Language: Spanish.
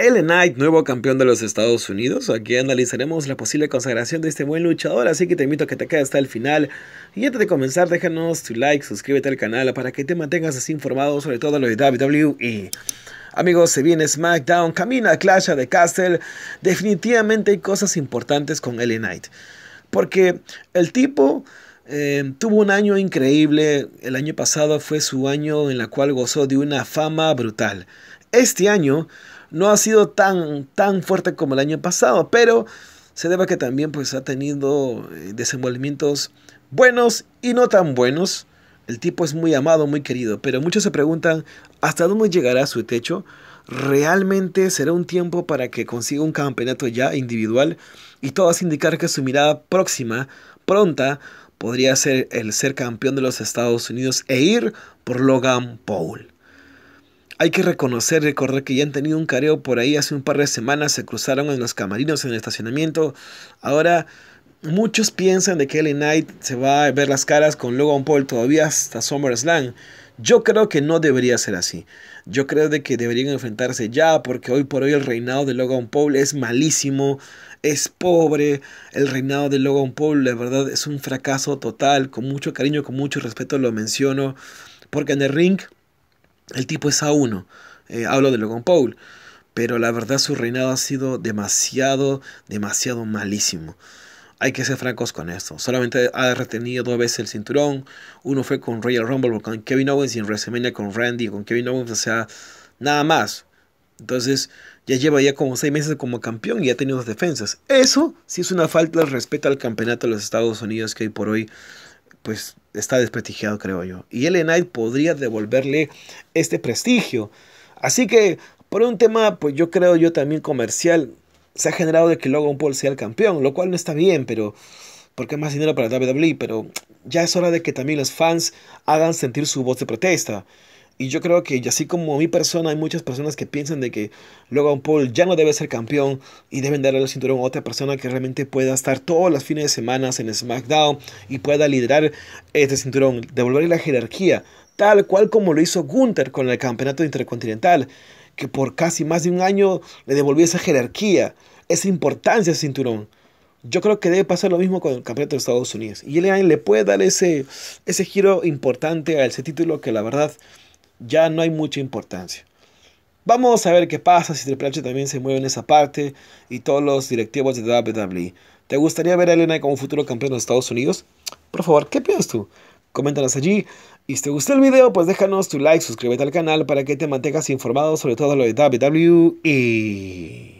L. Knight, nuevo campeón de los Estados Unidos. Aquí analizaremos la posible consagración de este buen luchador, así que te invito a que te quedes hasta el final. Y antes de comenzar, déjanos tu like, suscríbete al canal para que te mantengas así informado sobre todo lo de WWE. Amigos, se viene SmackDown, camina Clash de Castle. Definitivamente hay cosas importantes con El Knight. Porque el tipo eh, tuvo un año increíble, el año pasado fue su año en el cual gozó de una fama brutal. Este año no ha sido tan, tan fuerte como el año pasado, pero se debe a que también pues, ha tenido eh, desenvolvimientos buenos y no tan buenos. El tipo es muy amado, muy querido, pero muchos se preguntan hasta dónde llegará su techo. ¿Realmente será un tiempo para que consiga un campeonato ya individual? Y todo a indicar que su mirada próxima pronta podría ser el ser campeón de los Estados Unidos e ir por Logan Paul. Hay que reconocer, recordar que ya han tenido un careo por ahí hace un par de semanas, se cruzaron en los camarinos, en el estacionamiento. Ahora muchos piensan de que Kelly Knight se va a ver las caras con Logan Paul todavía hasta SummerSlam. Yo creo que no debería ser así. Yo creo de que deberían enfrentarse ya porque hoy por hoy el reinado de Logan Paul es malísimo, es pobre. El reinado de Logan Paul, la verdad, es un fracaso total. Con mucho cariño, con mucho respeto lo menciono. Porque en el ring el tipo es a uno. Eh, hablo de Logan Paul. Pero la verdad su reinado ha sido demasiado, demasiado malísimo. Hay que ser francos con esto. Solamente ha retenido dos veces el cinturón. Uno fue con Royal Rumble, con Kevin Owens y en WrestleMania con Randy, con Kevin Owens. O sea, nada más. Entonces, ya lleva ya como seis meses como campeón y ha tenido dos defensas. Eso sí es una falta de respeto al campeonato de los Estados Unidos que hoy por hoy pues está desprestigiado, creo yo. Y LA Knight podría devolverle este prestigio. Así que, por un tema, pues yo creo yo también comercial, se ha generado de que Logan Paul sea el campeón, lo cual no está bien, pero porque más dinero para WWE, pero ya es hora de que también los fans hagan sentir su voz de protesta. Y yo creo que así como mi persona, hay muchas personas que piensan de que Logan Paul ya no debe ser campeón y deben darle el cinturón a otra persona que realmente pueda estar todos los fines de semana en SmackDown y pueda liderar este cinturón, devolverle la jerarquía, tal cual como lo hizo Gunther con el Campeonato Intercontinental, que por casi más de un año le devolvió esa jerarquía, esa importancia al cinturón. Yo creo que debe pasar lo mismo con el Campeonato de Estados Unidos. Y LA le puede dar ese, ese giro importante a ese título que la verdad ya no hay mucha importancia. Vamos a ver qué pasa si Triple H también se mueve en esa parte y todos los directivos de WWE. ¿Te gustaría ver a Elena como futuro campeón de Estados Unidos? Por favor, ¿qué piensas tú? Coméntanos allí. Y si te gustó el video, pues déjanos tu like, suscríbete al canal para que te mantengas informado sobre todo lo de WWE.